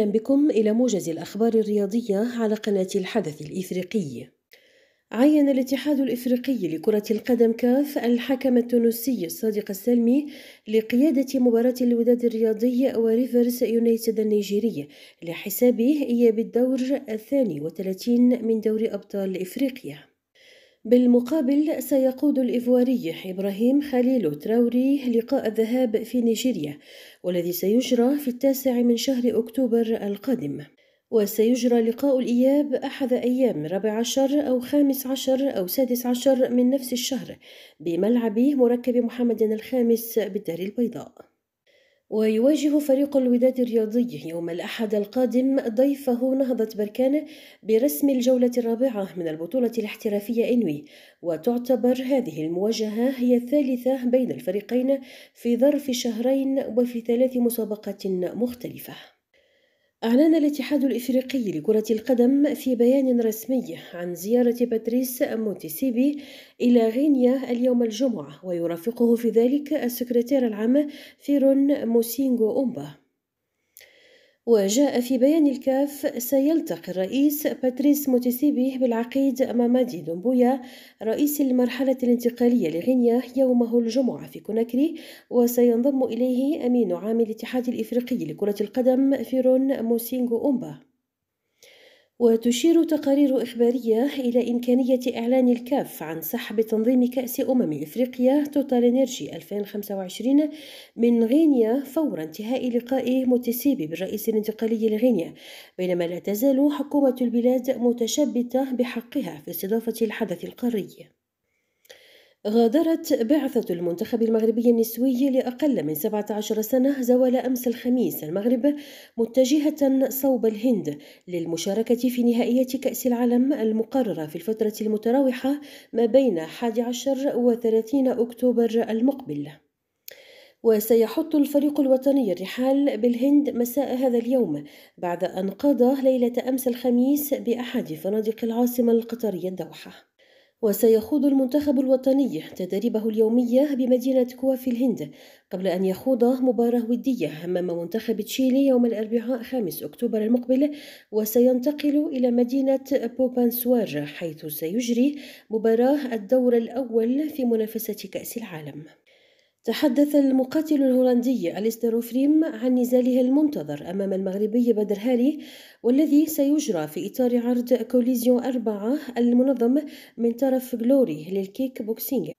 أهلا بكم إلى موجز الأخبار الرياضية على قناة الحدث الإفريقي. عين الاتحاد الإفريقي لكرة القدم كاف الحكم التونسي الصادق السلمي لقيادة مباراة الوداد الرياضي وريفرس يونايتد النيجيري لحسابه إياب الدور الثاني وثلاثين من دوري أبطال إفريقيا بالمقابل سيقود الإيفواري إبراهيم خليل تراوري لقاء الذهاب في نيجيريا والذي سيجرى في التاسع من شهر أكتوبر القادم وسيجرى لقاء الإياب أحد أيام رابع عشر أو خامس عشر أو سادس عشر من نفس الشهر بملعب مركب محمد الخامس بالدار البيضاء ويواجه فريق الوداد الرياضي يوم الأحد القادم ضيفه نهضة بركان برسم الجولة الرابعة من البطولة الاحترافية إنوي وتعتبر هذه المواجهة هي الثالثة بين الفريقين في ظرف شهرين وفي ثلاث مسابقات مختلفة أعلن الاتحاد الإفريقي لكرة القدم في بيان رسمي عن زيارة باتريس موتيسيبي إلى غينيا اليوم الجمعة ويرافقه في ذلك السكرتير العام فيرون موسينغو أومبا وجاء في بيان الكاف سيلتقي الرئيس باتريس موتيسيبي بالعقيد مامادي دومبويا رئيس المرحلة الانتقالية لغينيا يومه الجمعة في كوناكري وسينضم إليه أمين عام الاتحاد الإفريقي لكرة القدم فيرون موسينغو أومبا وتشير تقارير إخبارية إلى إمكانية إعلان الكاف عن سحب تنظيم كأس أمم إفريقيا توتال إنرجي 2025 من غينيا فور انتهاء لقاء موتسيبي بالرئيس الانتقالي لغينيا بينما لا تزال حكومة البلاد متشبتة بحقها في استضافة الحدث القاري غادرت بعثة المنتخب المغربي النسوي لأقل من 17 سنة زوال أمس الخميس المغرب متجهة صوب الهند للمشاركة في نهائيات كأس العالم المقررة في الفترة المتراوحة ما بين 11 و 30 أكتوبر المقبل وسيحط الفريق الوطني الرحال بالهند مساء هذا اليوم بعد أن قضى ليلة أمس الخميس بأحد فنادق العاصمة القطرية الدوحة وسيخوض المنتخب الوطني تدريبه اليومية بمدينة كوا في الهند قبل أن يخوض مباراة ودية أمام منتخب تشيلي يوم الأربعاء 5 أكتوبر المقبل وسينتقل إلى مدينة بوبانسوار حيث سيجري مباراة الدور الأول في منافسة كأس العالم تحدث المقاتل الهولندي أليستر عن نزاله المنتظر أمام المغربي بدر هالي والذي سيجرى في إطار عرض كوليزيون أربعة المنظم من طرف غلوري للكيك بوكسينج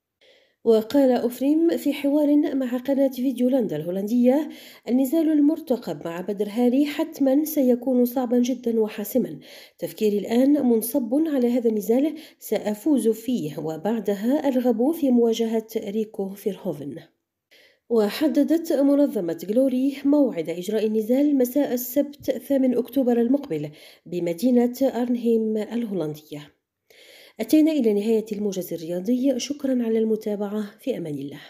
وقال أفريم في حوار مع قناة فيديولندا الهولندية النزال المرتقب مع بدر هاري حتما سيكون صعبا جدا وحاسما تفكيري الآن منصب على هذا النزال سأفوز فيه وبعدها أرغب في مواجهة ريكو فيرهوفن وحددت منظمة جلوري موعد إجراء النزال مساء السبت 8 أكتوبر المقبل بمدينة أرنهيم الهولندية أتينا إلى نهاية الموجز الرياضي شكرا على المتابعة في أمان الله